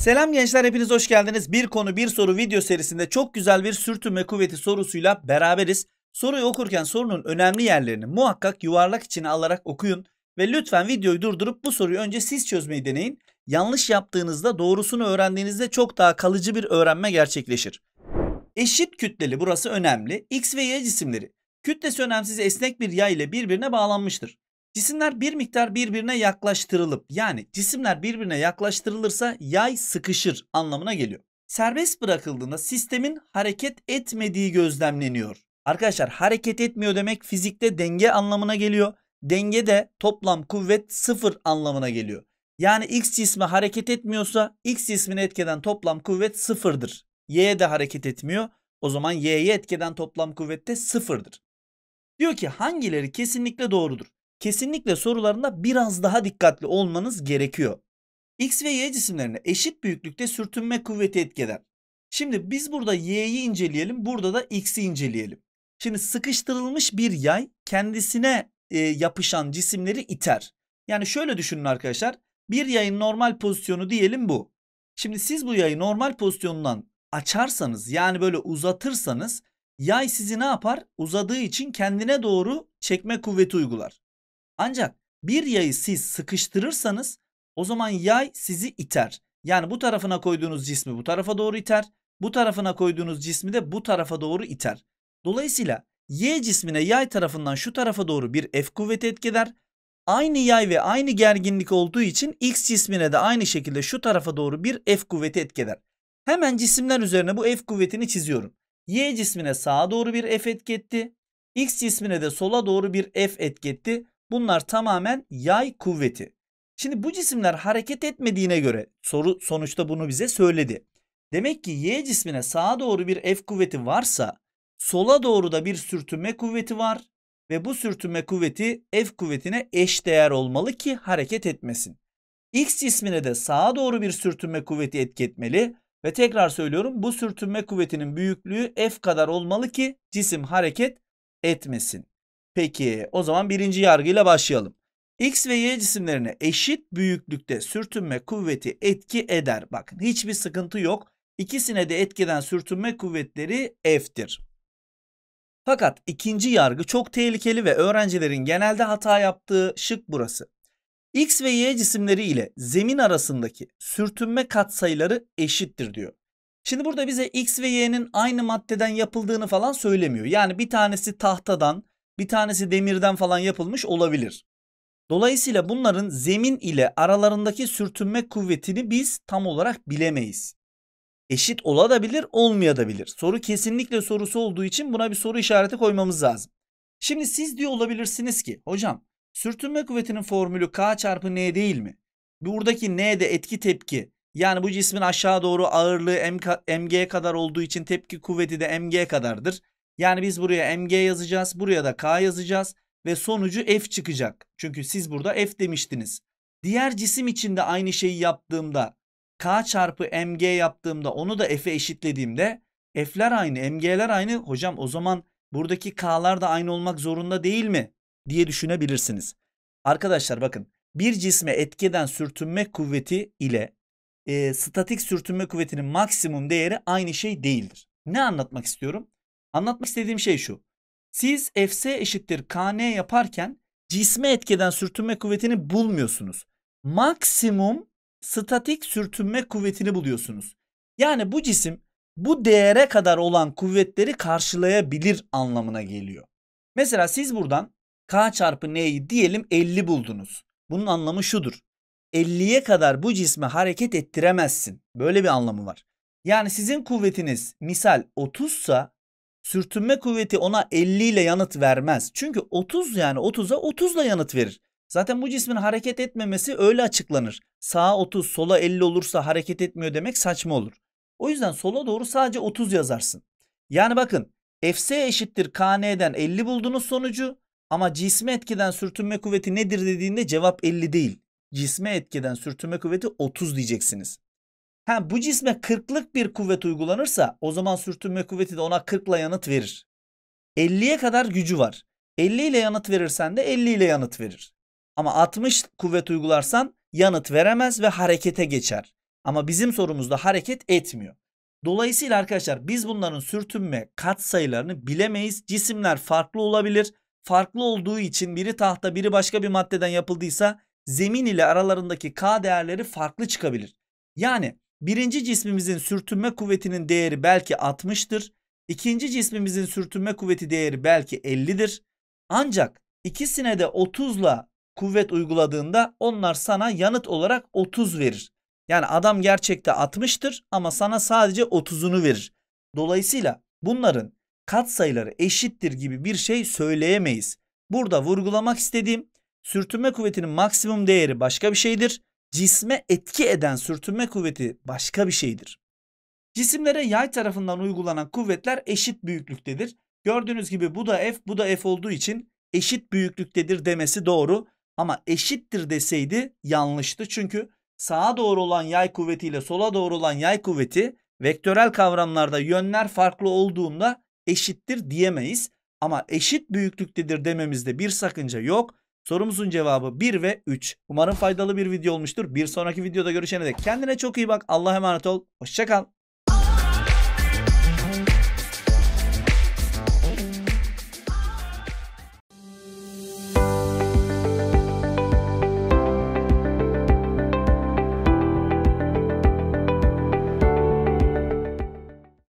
Selam gençler hepiniz hoş geldiniz. Bir konu bir soru video serisinde çok güzel bir sürtünme kuvveti sorusuyla beraberiz. Soruyu okurken sorunun önemli yerlerini muhakkak yuvarlak içine alarak okuyun. Ve lütfen videoyu durdurup bu soruyu önce siz çözmeyi deneyin. Yanlış yaptığınızda doğrusunu öğrendiğinizde çok daha kalıcı bir öğrenme gerçekleşir. Eşit kütleli burası önemli. X ve Y cisimleri kütlesi önemsiz esnek bir yay ile birbirine bağlanmıştır. Cisimler bir miktar birbirine yaklaştırılıp yani cisimler birbirine yaklaştırılırsa yay sıkışır anlamına geliyor. Serbest bırakıldığında sistemin hareket etmediği gözlemleniyor. Arkadaşlar hareket etmiyor demek fizikte denge anlamına geliyor. Denge de toplam kuvvet sıfır anlamına geliyor. Yani x cismi hareket etmiyorsa x cismini etkeden toplam kuvvet sıfırdır. Y de hareket etmiyor. O zaman y'ye etkeden toplam kuvvet de sıfırdır. Diyor ki hangileri kesinlikle doğrudur? kesinlikle sorularında biraz daha dikkatli olmanız gerekiyor. X ve Y cisimlerine eşit büyüklükte sürtünme kuvveti etkiler. Şimdi biz burada Y'yi inceleyelim, burada da X'i inceleyelim. Şimdi sıkıştırılmış bir yay kendisine e, yapışan cisimleri iter. Yani şöyle düşünün arkadaşlar. Bir yayın normal pozisyonu diyelim bu. Şimdi siz bu yayı normal pozisyonundan açarsanız yani böyle uzatırsanız yay sizi ne yapar? Uzadığı için kendine doğru çekme kuvveti uygular. Ancak bir yayı siz sıkıştırırsanız o zaman yay sizi iter. Yani bu tarafına koyduğunuz cismi bu tarafa doğru iter. Bu tarafına koyduğunuz cismi de bu tarafa doğru iter. Dolayısıyla Y cismine yay tarafından şu tarafa doğru bir F kuvveti etkiler. Aynı yay ve aynı gerginlik olduğu için X cismine de aynı şekilde şu tarafa doğru bir F kuvveti etkiler. Hemen cisimler üzerine bu F kuvvetini çiziyorum. Y cismine sağa doğru bir F etki etti. X cismine de sola doğru bir F etki etti. Bunlar tamamen yay kuvveti. Şimdi bu cisimler hareket etmediğine göre soru sonuçta bunu bize söyledi. Demek ki Y cismine sağa doğru bir F kuvveti varsa sola doğru da bir sürtünme kuvveti var ve bu sürtünme kuvveti F kuvvetine eş değer olmalı ki hareket etmesin. X cismine de sağa doğru bir sürtünme kuvveti etketmeli ve tekrar söylüyorum bu sürtünme kuvvetinin büyüklüğü F kadar olmalı ki cisim hareket etmesin. Peki o zaman birinci yargıyla başlayalım. X ve Y cisimlerine eşit büyüklükte sürtünme kuvveti etki eder. Bakın hiçbir sıkıntı yok. İkisine de etkiden sürtünme kuvvetleri F'tir. Fakat ikinci yargı çok tehlikeli ve öğrencilerin genelde hata yaptığı şık burası. X ve Y cisimleri ile zemin arasındaki sürtünme katsayıları eşittir diyor. Şimdi burada bize X ve Y'nin aynı maddeden yapıldığını falan söylemiyor. Yani bir tanesi tahtadan, bir tanesi demirden falan yapılmış olabilir. Dolayısıyla bunların zemin ile aralarındaki sürtünme kuvvetini biz tam olarak bilemeyiz. Eşit ola da Soru kesinlikle sorusu olduğu için buna bir soru işareti koymamız lazım. Şimdi siz diyor olabilirsiniz ki hocam sürtünme kuvvetinin formülü K çarpı N değil mi? Buradaki N de etki tepki. Yani bu cismin aşağı doğru ağırlığı MK, mg kadar olduğu için tepki kuvveti de mg kadardır. Yani biz buraya MG yazacağız. Buraya da K yazacağız. Ve sonucu F çıkacak. Çünkü siz burada F demiştiniz. Diğer cisim için de aynı şeyi yaptığımda K çarpı MG yaptığımda onu da F'e eşitlediğimde F'ler aynı MG'ler aynı. Hocam o zaman buradaki K'lar da aynı olmak zorunda değil mi? diye düşünebilirsiniz. Arkadaşlar bakın bir cisme etkeden sürtünme kuvveti ile e, statik sürtünme kuvvetinin maksimum değeri aynı şey değildir. Ne anlatmak istiyorum? Anlatmak istediğim şey şu. Siz Fs eşittir Kn yaparken cisme etkeden sürtünme kuvvetini bulmuyorsunuz. Maksimum statik sürtünme kuvvetini buluyorsunuz. Yani bu cisim bu değere kadar olan kuvvetleri karşılayabilir anlamına geliyor. Mesela siz buradan K çarpı N'yi diyelim 50 buldunuz. Bunun anlamı şudur. 50'ye kadar bu cisme hareket ettiremezsin. Böyle bir anlamı var. Yani sizin kuvvetiniz misal 30 sa sürtünme kuvveti ona 50 ile yanıt vermez. Çünkü 30 yani 30'a 30 ile yanıt verir. Zaten bu cismin hareket etmemesi öyle açıklanır. Sağa 30, sola 50 olursa hareket etmiyor demek saçma olur. O yüzden sola doğru sadece 30 yazarsın. Yani bakın Fs eşittir KN'den 50 buldunuz sonucu ama cisme etkiden sürtünme kuvveti nedir dediğinde cevap 50 değil. Cisme etkiden sürtünme kuvveti 30 diyeceksiniz. Ha, bu cisme kırklık bir kuvvet uygulanırsa o zaman sürtünme kuvveti de ona kırkla yanıt verir. 50'ye kadar gücü var. 50 ile yanıt verirsen de 50 ile yanıt verir. Ama 60 kuvvet uygularsan yanıt veremez ve harekete geçer. Ama bizim sorumuzda hareket etmiyor. Dolayısıyla arkadaşlar biz bunların sürtünme kat sayılarını bilemeyiz. Cisimler farklı olabilir. Farklı olduğu için biri tahta biri başka bir maddeden yapıldıysa zemin ile aralarındaki K değerleri farklı çıkabilir. Yani Birinci cismimizin sürtünme kuvvetinin değeri belki 60'tır. İkinci cismimizin sürtünme kuvveti değeri belki 50'dir. Ancak ikisine de 30'la kuvvet uyguladığında onlar sana yanıt olarak 30 verir. Yani adam gerçekte 60'tır ama sana sadece 30'unu verir. Dolayısıyla bunların katsayıları eşittir gibi bir şey söyleyemeyiz. Burada vurgulamak istediğim sürtünme kuvvetinin maksimum değeri başka bir şeydir cisme etki eden sürtünme kuvveti başka bir şeydir. Cisimlere yay tarafından uygulanan kuvvetler eşit büyüklüktedir. Gördüğünüz gibi bu da F, bu da F olduğu için eşit büyüklüktedir demesi doğru. Ama eşittir deseydi yanlıştı. Çünkü sağa doğru olan yay kuvveti ile sola doğru olan yay kuvveti vektörel kavramlarda yönler farklı olduğunda eşittir diyemeyiz. Ama eşit büyüklüktedir dememizde bir sakınca yok. Sorumuzun cevabı 1 ve 3. Umarım faydalı bir video olmuştur. Bir sonraki videoda görüşene dek kendine çok iyi bak. Allah'a emanet ol. Hoşçakal.